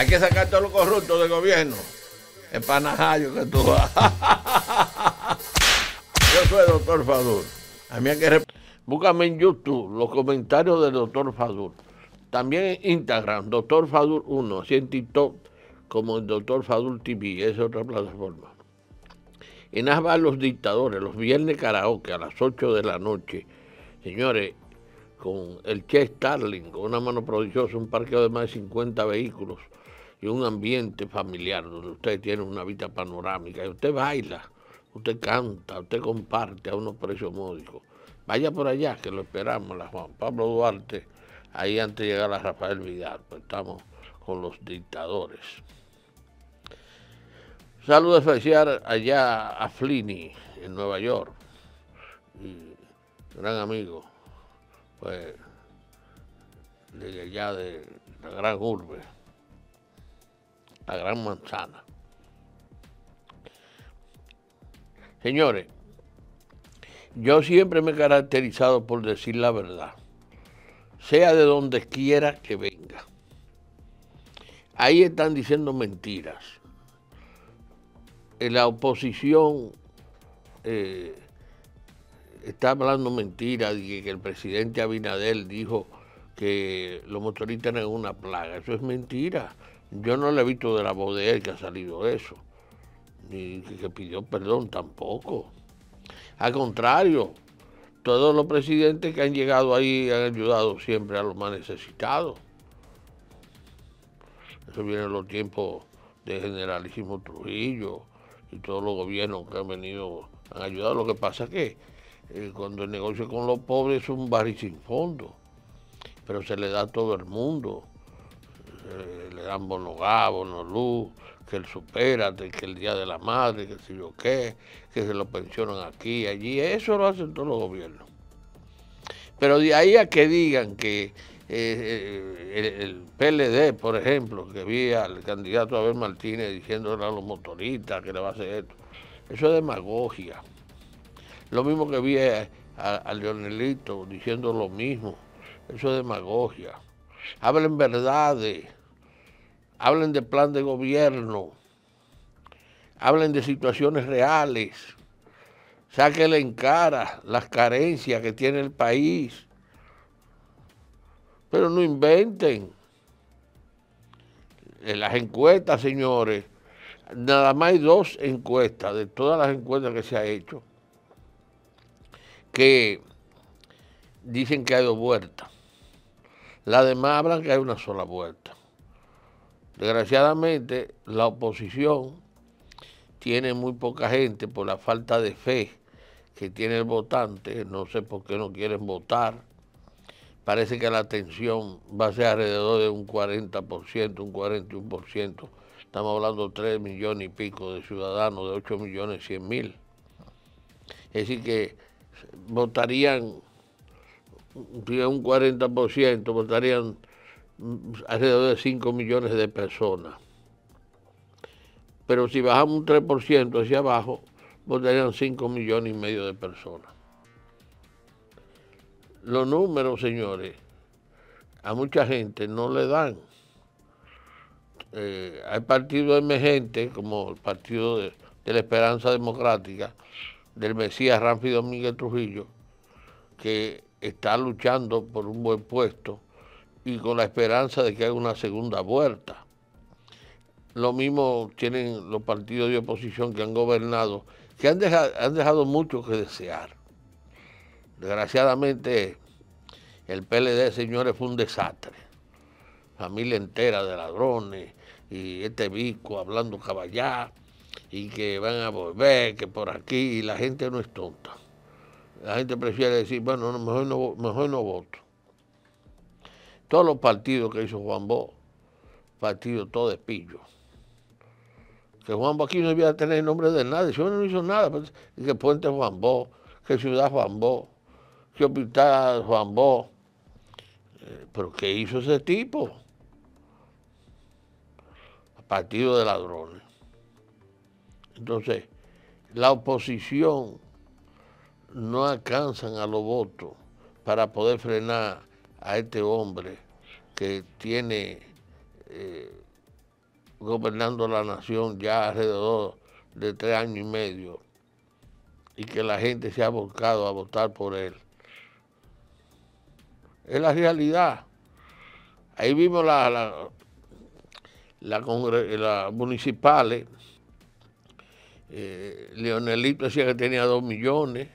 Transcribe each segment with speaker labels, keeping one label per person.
Speaker 1: Hay que sacar todos los corruptos del gobierno. El panajayo que tú Yo soy el doctor Fadur. A mí que... Búscame en YouTube los comentarios del doctor Fadur. También en Instagram, doctor Fadur 1. Así en TikTok como el doctor Fadur TV. Es otra plataforma. En ASBA los dictadores, los viernes karaoke a las 8 de la noche. Señores, con el Che Starling, con una mano prodigiosa, un parqueo de más de 50 vehículos y un ambiente familiar donde usted tiene una vida panorámica y usted baila, usted canta, usted comparte a unos precios módicos. Vaya por allá, que lo esperamos, la Juan Pablo Duarte, ahí antes de llegar a Rafael Vidal, pues estamos con los dictadores. Saludo especial allá a Flini, en Nueva York, gran amigo, pues, de allá de la gran urbe la gran manzana. Señores, yo siempre me he caracterizado por decir la verdad, sea de donde quiera que venga. Ahí están diciendo mentiras. la oposición eh, está hablando mentiras, de que el presidente Abinadel dijo que los motoristas eran una plaga. Eso es mentira. Yo no le he visto de la voz de él que ha salido eso, ni que pidió perdón tampoco. Al contrario, todos los presidentes que han llegado ahí han ayudado siempre a los más necesitados. Eso viene en los tiempos de Generalísimo Trujillo y todos los gobiernos que han venido han ayudado. Lo que pasa es que eh, cuando el negocio con los pobres es un barrio sin fondo, pero se le da a todo el mundo. Eh, le dan bonogá, bonolú luz, que el superate, que el Día de la Madre, que si yo qué, que se lo pensionan aquí, allí, eso lo hacen todos los gobiernos. Pero de ahí a que digan que eh, eh, el, PLD, por ejemplo, que vi al candidato Abel Martínez diciendo a los motoristas que le va a hacer esto, eso es demagogia. Lo mismo que vi a, a Leonelito diciendo lo mismo, eso es demagogia hablen verdades, hablen de plan de gobierno, hablen de situaciones reales, sáquenle en cara las carencias que tiene el país, pero no inventen. las encuestas, señores, nada más hay dos encuestas de todas las encuestas que se ha hecho que dicen que ha ido vuelta. La demás hablan que hay una sola vuelta. Desgraciadamente, la oposición tiene muy poca gente por la falta de fe que tiene el votante. No sé por qué no quieren votar. Parece que la tensión va a ser alrededor de un 40%, un 41%. Estamos hablando de 3 millones y pico de ciudadanos, de 8 millones 100 mil. Es decir, que votarían si un 40%, votarían alrededor de 5 millones de personas. Pero si bajamos un 3% hacia abajo, votarían 5 millones y medio de personas. Los números, señores, a mucha gente no le dan. Eh, hay partidos emergentes, como el Partido de, la Esperanza Democrática, del Mesías Ramfi Domínguez Trujillo, que está luchando por un buen puesto y con la esperanza de que haga una segunda vuelta. Lo mismo tienen los partidos de oposición que han gobernado, que han dejado, han dejado mucho que desear. Desgraciadamente, el PLD, señores, fue un desastre. Familia entera de ladrones y este bico hablando caballá y que van a volver, que por aquí, y la gente no es tonta. La gente prefiere decir, bueno, mejor, no, voto. Todos los partidos que hizo Juan Bo, partido todo de pillo. Que Juan Bo aquí no iba a tener nombre de nadie, uno no hizo nada, pues, que Puente Juan Bo, que Ciudad Juan Bo, que Hospital Juan Bo. Eh, pero ¿qué hizo ese tipo? Partido de ladrones. Entonces, la oposición no alcanzan a los votos para poder frenar a este hombre que tiene eh, gobernando la nación ya alrededor de tres años y medio y que la gente se ha volcado a votar por él. Es la realidad. Ahí vimos la, la, municipales. Eh, Leonelito decía que tenía dos millones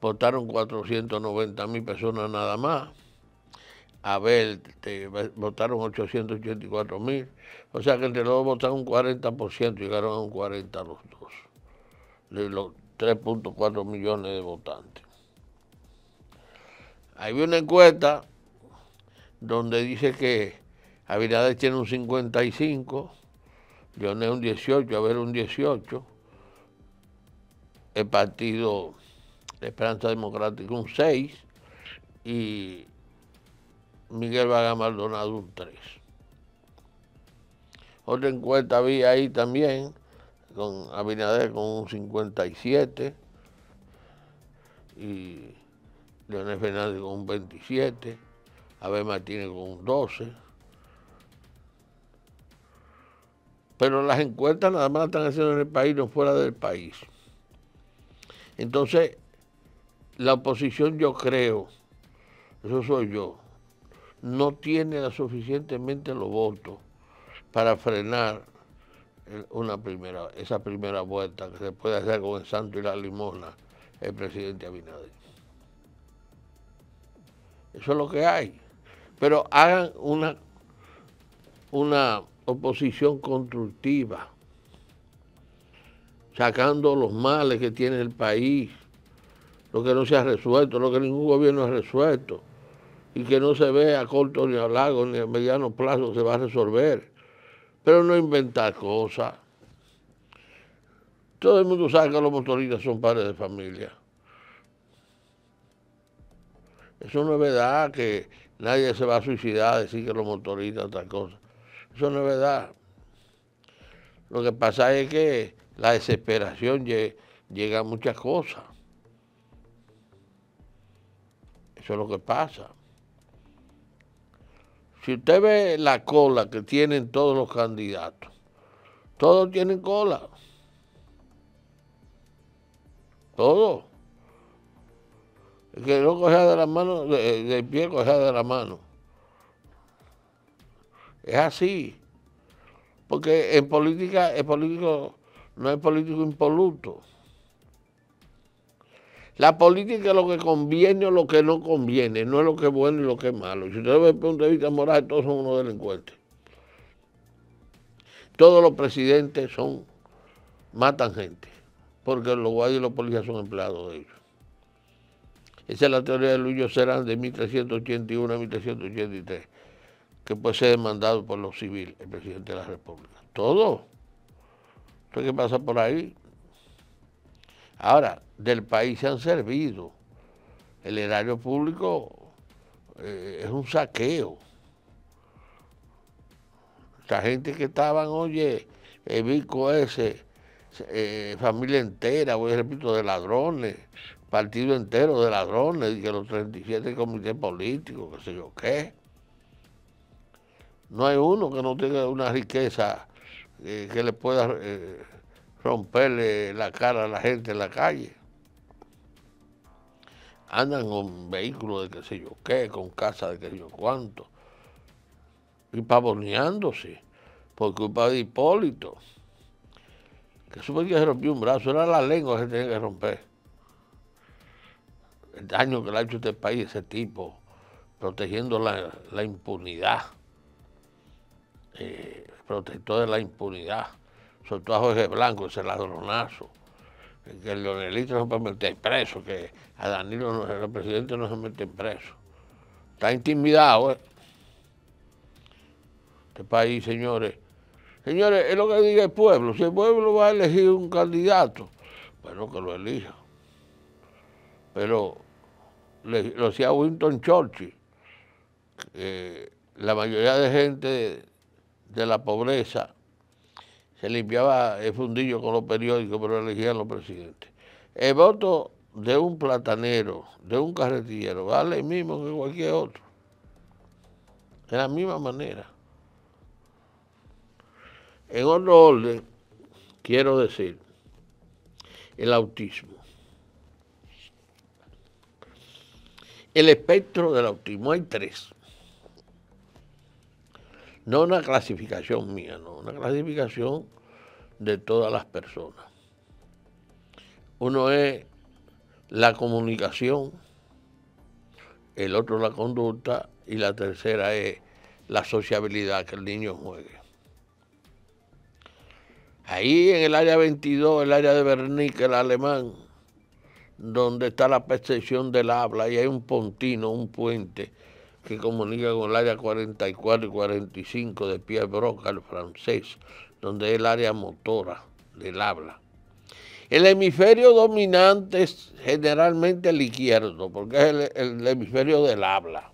Speaker 1: votaron 490 mil personas nada más. A te, votaron 884 mil. O sea que entre los dos votaron un 40%, llegaron a un 40% los dos. De los 3.4 millones de votantes. Hay una encuesta donde dice que Abinader tiene un 55, Leonel un 18, a ver, un 18, el partido de Esperanza Democrática un 6 y Miguel Vaga Maldonado un 3. Otra encuesta había ahí también, con Abinader con un 57 y Leonel Fernández con un 27, Abel Martínez con un 12. Pero las encuestas nada más están haciendo en el país, no fuera del país. Entonces, la oposición yo creo, eso soy yo, no tiene suficientemente los votos para frenar una primera, esa primera vuelta que se puede hacer con el santo y la limosna el presidente Abinader. Eso es lo que hay. Pero hagan una, una oposición constructiva, sacando los males que tiene el país, lo que no se ha resuelto, lo que ningún gobierno ha resuelto y que no se ve a corto ni a largo ni a mediano plazo se va a resolver. Pero no inventar cosas. Todo el mundo sabe que los motoristas son padres de familia. Es una es verdad que nadie se va a suicidar a decir que los motoristas otra cosa. Es una es verdad. Lo que pasa es que la desesperación llega a muchas cosas. Eso es lo que pasa. Si usted ve la cola que tienen todos los candidatos, todos tienen cola. Todos. El que no cogea de la mano, de, pie coge de la mano. Es así. Porque en política, el político no es político impoluto. La política es lo que conviene o lo que no conviene, no es lo que es bueno y lo que es malo. Si usted ve el punto de vista moral, todos son unos delincuentes. Todos los presidentes son, matan gente, porque los guardias y los policías son empleados de ellos. Esa es la teoría de Luis Serán de 1381 a 1383, que puede ser demandado por los civiles, el presidente de la República. Todo. Entonces, ¿qué pasa por ahí? Ahora, del país se han servido. El erario público eh, es un saqueo. La gente que estaban, oye, el Vico ese, eh, familia entera, voy repito, de ladrones, partido entero de ladrones, que los 37 comités políticos, qué sé yo qué. No hay uno que no tenga una riqueza eh, que le pueda romperle la cara a la gente en la calle. Andan con vehículos de qué sé yo qué, con casa de qué sé yo cuánto. Y pavoneándose por culpa de Hipólito. Que supe que se rompió un brazo, era la lengua que se tenía que romper. El daño que le ha hecho este país ese tipo, protegiendo la, impunidad, eh, protector de la impunidad soltó a Jorge Blanco ese ladronazo, que el Leonelito no se puede meter preso, que a Danilo, el presidente, no se mete preso. Está intimidado, ¿eh? Este país, señores. Señores, es lo que diga el pueblo. Si el pueblo va a elegir un candidato, bueno, que lo elija. Pero lo decía Winston Churchill, eh, la mayoría de gente de la pobreza se limpiaba el fundillo con los periódicos, pero elegían los presidentes. El voto de un platanero, de un carretillero, vale el mismo que cualquier otro. De la misma manera. En otro orden, quiero decir, el autismo. El espectro del autismo, hay tres. No una clasificación mía, no, una clasificación de todas las personas. Uno es la comunicación, el otro la conducta y la tercera es la sociabilidad, que el niño juegue. Ahí en el área 22, el área de Bernique, el alemán, donde está la percepción del habla, y hay un pontino, un puente, que comunica con el área 44 y 45 de Pierre el francés, donde es el área motora del habla. El hemisferio dominante es generalmente el izquierdo, porque es el, hemisferio del habla.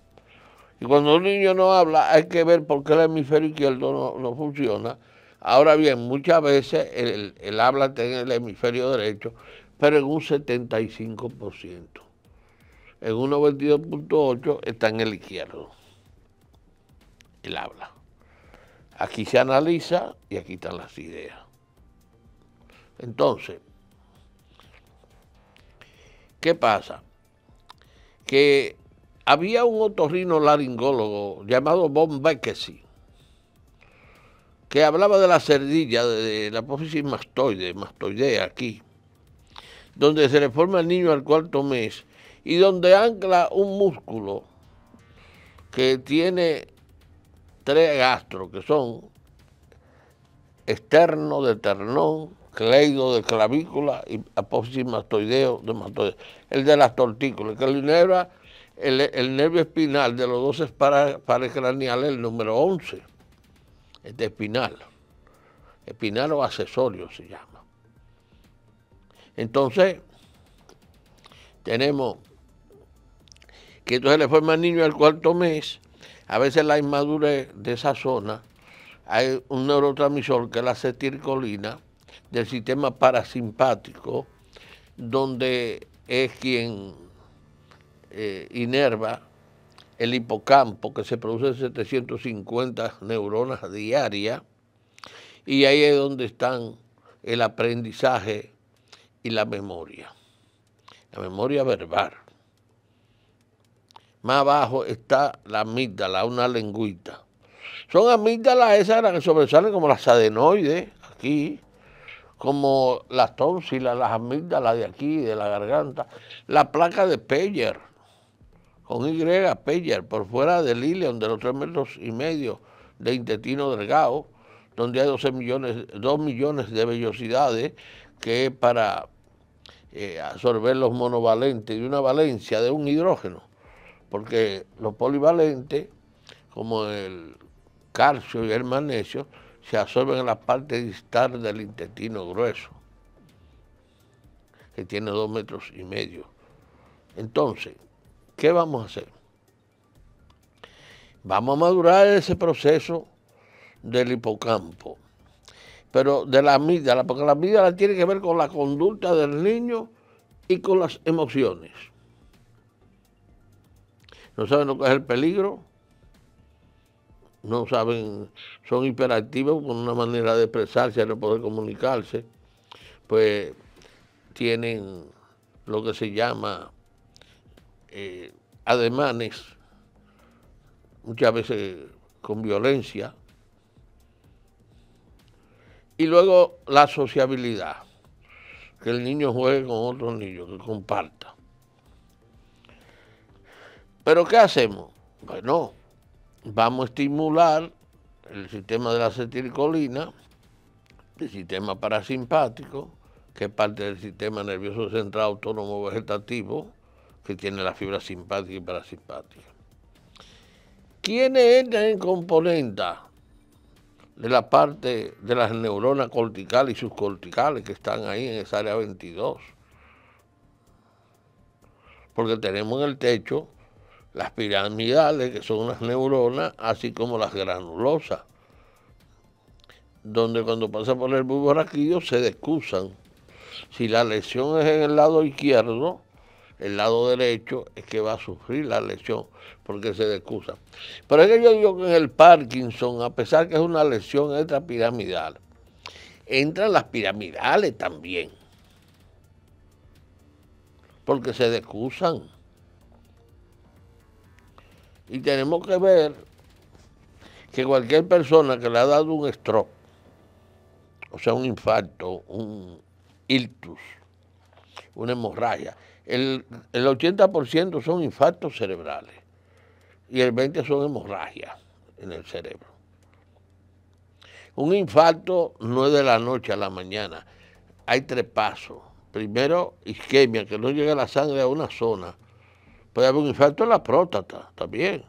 Speaker 1: Y cuando un niño no habla, hay que ver por qué el hemisferio izquierdo no, funciona. Ahora bien, muchas veces el, el habla tiene el hemisferio derecho, pero en un 75% en 1.22.8 está en el izquierdo. Él habla. Aquí se analiza y aquí están las ideas. Entonces, ¿qué pasa? Que había un otorrino laringólogo llamado Von Beckesi que hablaba de la cerdilla, de, la apófisis mastoide, mastoidea aquí, donde se le forma el niño al cuarto mes y donde ancla un músculo que tiene tres gastros, que son externo de ternón, cleido de clavícula y apófisis mastoideo de mastoideo. El de las tortículas, que el, nervio espinal de los dos craneales el número 11, es de espinal. Espinal o accesorio se llama. Entonces, tenemos que entonces le fue más niño al cuarto mes, a veces la inmadurez de esa zona, hay un neurotransmisor que es la cetircolina del sistema parasimpático, donde es quien eh, inerva el hipocampo, que se produce 750 neuronas diarias, y ahí es donde están el aprendizaje y la memoria, la memoria verbal. Más abajo está la amígdala, una lengüita. Son amígdalas esas las que sobresalen como las adenoides, aquí, como las tonsilas las amígdalas de aquí, de la garganta. La placa de Peyer, con Y, Peyer, por fuera del ileum de los tres metros y medio de intestino delgado, donde hay 12 millones, 2 millones de vellosidades, que es para eh, absorber los monovalentes de una valencia de un hidrógeno porque los polivalentes, como el calcio y el magnesio, se absorben en la parte distal del intestino grueso, que tiene dos metros y medio. Entonces, ¿qué vamos a hacer? Vamos a madurar ese proceso del hipocampo, pero de la amígdala, porque la amígdala tiene que ver con la conducta del niño y con las emociones no saben lo que es el peligro, no saben, son hiperactivos con una manera de expresarse, de poder comunicarse, pues tienen lo que se llama eh, ademanes, muchas veces con violencia, y luego la sociabilidad, que el niño juegue con otro niños, que comparta. Pero ¿qué hacemos? Bueno, vamos a estimular el sistema de la acetilcolina, el sistema parasimpático, que es parte del sistema nervioso central autónomo vegetativo, que tiene la fibra simpática y parasimpática. ¿Quiénes entran en componente de la parte de las neuronas corticales y subcorticales que están ahí en esa área 22? Porque tenemos en el techo las piramidales, que son unas neuronas, así como las granulosas, donde cuando pasa por el buboraquillo se descusan. Si la lesión es en el lado izquierdo, el lado derecho es que va a sufrir la lesión, porque se descusan Pero es que yo digo que en el Parkinson, a pesar que es una lesión extrapiramidal, entran las piramidales también, porque se descusan. Y tenemos que ver que cualquier persona que le ha dado un stroke, o sea, un infarto, un irtus, una hemorragia, el, el 80% son infartos cerebrales y el 20% son hemorragias en el cerebro. Un infarto no es de la noche a la mañana, hay tres pasos. Primero, isquemia, que no llega la sangre a una zona. Puede haber un infarto en la próstata también.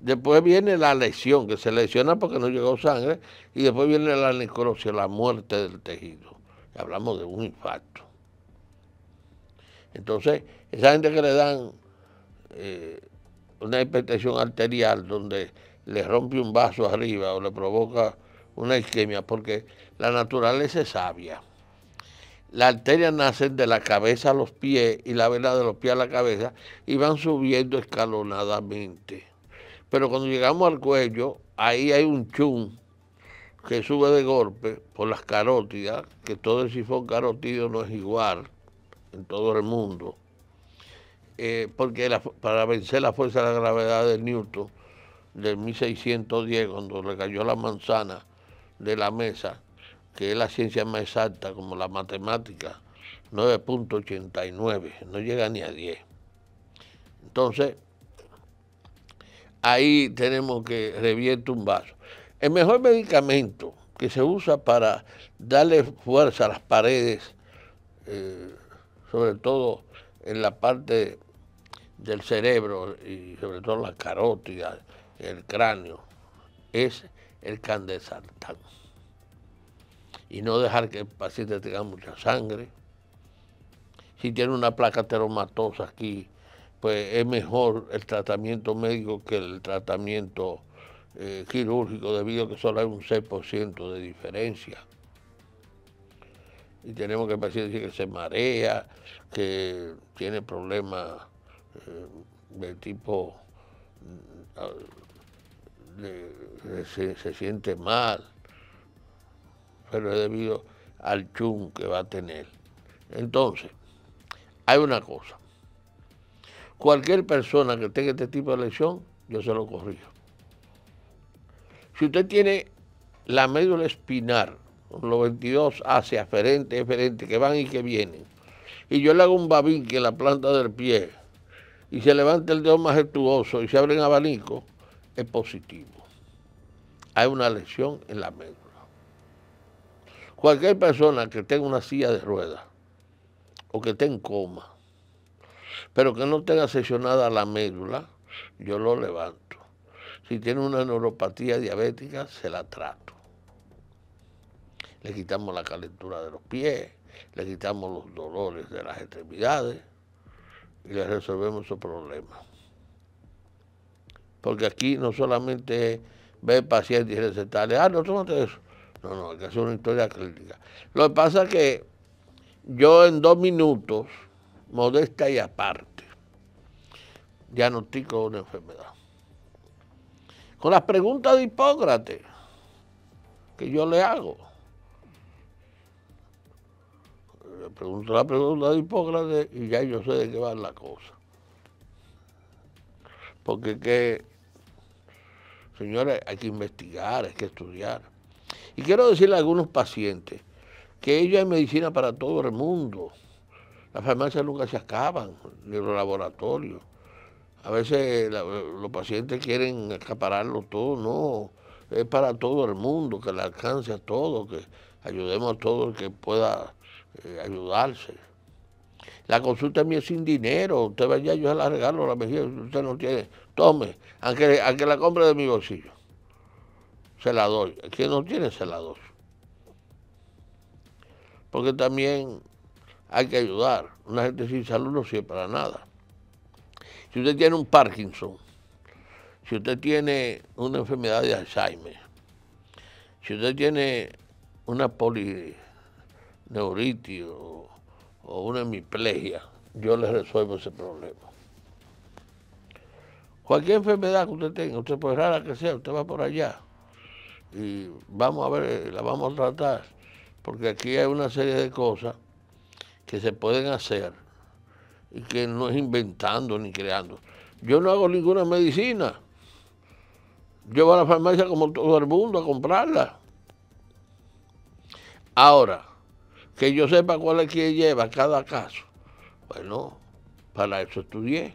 Speaker 1: Después viene la lesión, que se lesiona porque no llegó sangre, y después viene la necrosis, la muerte del tejido. hablamos de un infarto. Entonces, esa gente que le dan eh, una hipertensión arterial donde le rompe un vaso arriba o le provoca una isquemia, porque la naturaleza es sabia las arterias nacen de la cabeza a los pies y la vela de los pies a la cabeza y van subiendo escalonadamente. Pero cuando llegamos al cuello, ahí hay un chun que sube de golpe por las carótidas, que todo el sifón carotido no es igual en todo el mundo. Eh, porque para vencer la fuerza de la gravedad de Newton, de 1610, cuando le cayó la manzana de la mesa, que es la ciencia más exacta, como la matemática, 9.89, no llega ni a 10. Entonces, ahí tenemos que revierte un vaso. El mejor medicamento que se usa para darle fuerza a las paredes, eh, sobre todo en la parte del cerebro y sobre todo la carótida, el cráneo, es el candesartán y no dejar que el paciente tenga mucha sangre. Si tiene una placa teromatosa aquí, pues es mejor el tratamiento médico que el tratamiento eh, quirúrgico, debido a que solo hay un 6% de diferencia. Y tenemos que el paciente que se marea, que tiene problemas eh, de tipo mm, ah, se siente mal pero es debido al chum que va a tener. Entonces, hay una cosa. Cualquier persona que tenga este tipo de lesión, yo se lo corrijo. Si usted tiene la médula espinal, los 22 hacia aferente, eferente, que van y que vienen, y yo le hago un babinque que la planta del pie, y se levanta el dedo majestuoso y se abre abren abanico, es positivo. Hay una lesión en la médula. Cualquier persona que tenga una silla de ruedas o que esté en coma, pero que no tenga sesionada la médula, yo lo levanto. Si tiene una neuropatía diabética, se la trato. Le quitamos la calentura de los pies, le quitamos los dolores de las extremidades y le resolvemos su problema. Porque aquí no solamente ve pacientes y recetales, ah, no, tómate eso. No, no, que hacer una historia crítica. Lo que pasa es que yo en dos minutos, modesta y aparte, diagnostico una enfermedad. Con las preguntas de Hipócrates que yo le hago. Le pregunto la pregunta de Hipócrates y ya yo sé de qué va la cosa. Porque que, señores, hay que investigar, hay que estudiar. Y quiero decirle a algunos pacientes que ellos hay medicina para todo el mundo. Las farmacias nunca se acaban, ni los laboratorios. A veces los pacientes quieren acapararlo todo, no. Es para todo el mundo, que le alcance a todo, que ayudemos a todo el que pueda eh, ayudarse. La consulta mía es sin dinero. Usted vaya, yo se la regalo, la medicina, usted no tiene. Tome, aunque, aunque la compre de mi bolsillo se la doy. que no tiene, se la doy. Porque también hay que ayudar. Una gente sin salud no sirve para nada. Si usted tiene un Parkinson, si usted tiene una enfermedad de Alzheimer, si usted tiene una polineuritis o, o una hemiplegia, yo le resuelvo ese problema. Cualquier enfermedad que usted tenga, usted puede rara que sea, usted va por allá y vamos a ver, eh, la vamos a tratar, porque aquí hay una serie de cosas que se pueden hacer y que no es inventando ni creando. Yo no hago ninguna medicina. Yo voy a la farmacia como todo el mundo a comprarla. Ahora, que yo sepa cuál es quien lleva cada caso. Bueno, para eso estudié.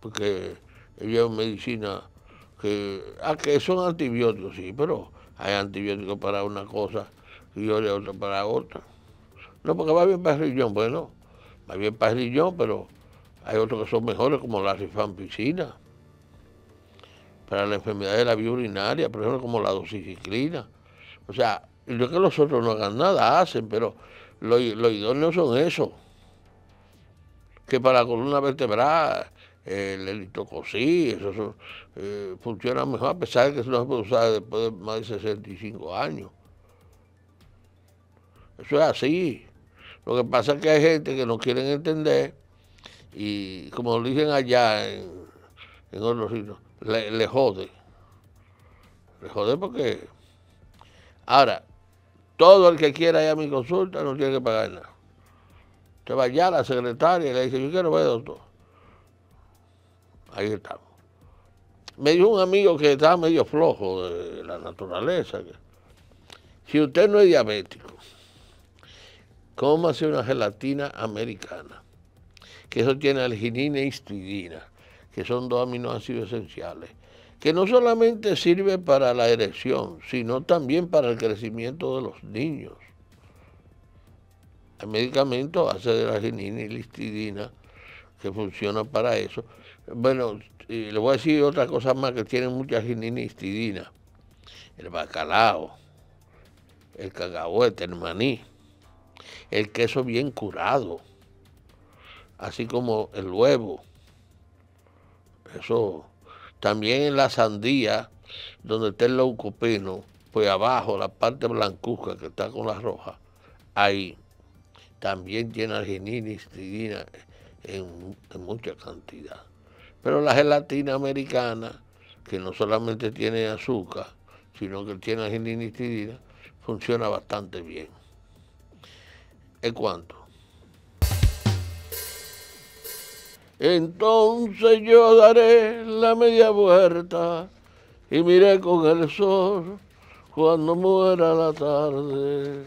Speaker 1: Porque yo llevo medicina Ah, que, son antibióticos, sí, pero hay antibióticos para una cosa y otro para otra. No, porque va bien para parrillón, bueno, va bien para riñón, pero hay otros que son mejores, como la rifampicina, para la enfermedad de la vía urinaria, por ejemplo, como la doxiciclina. O sea, no es que los otros no hagan nada, hacen, pero los, los idóneos son eso. Que para la columna vertebral el elito eso, eh, funciona mejor a pesar de que no se puede usar después de más de 65 años. Eso es así. Lo que pasa es que hay gente que no quieren entender y como dicen allá en, otros sitios, le, jode. Le jode porque... Ahora, todo el que quiera ir a mi consulta no tiene que pagar nada. Usted va allá a la secretaria y le dice, yo quiero ver, doctor ahí estamos. Me dijo un amigo que estaba medio flojo de la naturaleza. si usted no es diabético, cómo hace una gelatina americana, que eso tiene alginina e histidina, que son dos aminoácidos esenciales, que no solamente sirve para la erección, sino también para el crecimiento de los niños. El medicamento hace de la alginina y la histidina que funciona para eso. Bueno, y le voy a decir otra cosa más que tiene mucha histidina. El bacalao, el cacahuete, el maní, el queso bien curado, así como el huevo. Eso. También en la sandía, donde está el leucopeno, pues abajo, la parte blancuzca que está con la roja, ahí también tiene arginina, en, mucha cantidad. Pero la gelatina americana, que no solamente tiene azúcar, sino que tiene arginina funciona bastante bien. ¿En cuánto? Entonces yo daré la media vuelta y miré con el sol cuando muera la tarde.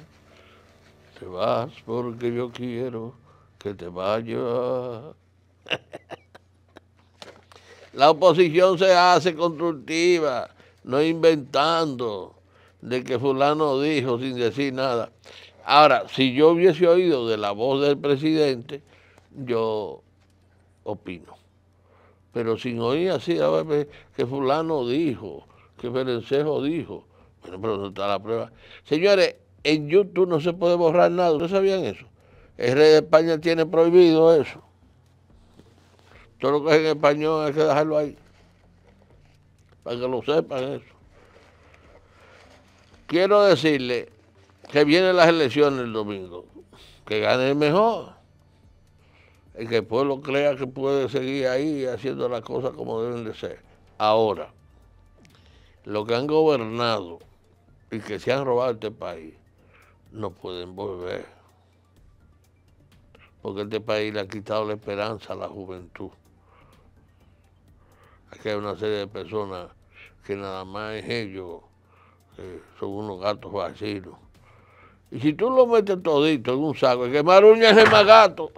Speaker 1: Te vas porque yo quiero que te vaya. La oposición se hace constructiva, no inventando de que fulano dijo sin decir nada. Ahora, si yo hubiese oído de la voz del presidente, yo opino. Pero sin oír así, a ver, que fulano dijo, que Ferencejo dijo. Bueno, pero no está la prueba. Señores, en YouTube no se puede borrar nada. ¿Ustedes sabían eso? El rey de España tiene prohibido eso. Todo lo que es en español hay que dejarlo ahí. Para que lo sepan eso. Quiero decirle que vienen las elecciones el domingo. Que gane el mejor. Y que el pueblo crea que puede seguir ahí haciendo las cosas como deben de ser. Ahora, los que han gobernado y que se han robado este país, no pueden volver porque este país le ha quitado la esperanza a la juventud. Aquí hay una serie de personas que nada más ellos eh, son unos gatos vacíos. Y si tú lo metes todito en un saco, es que maruña es el más gato.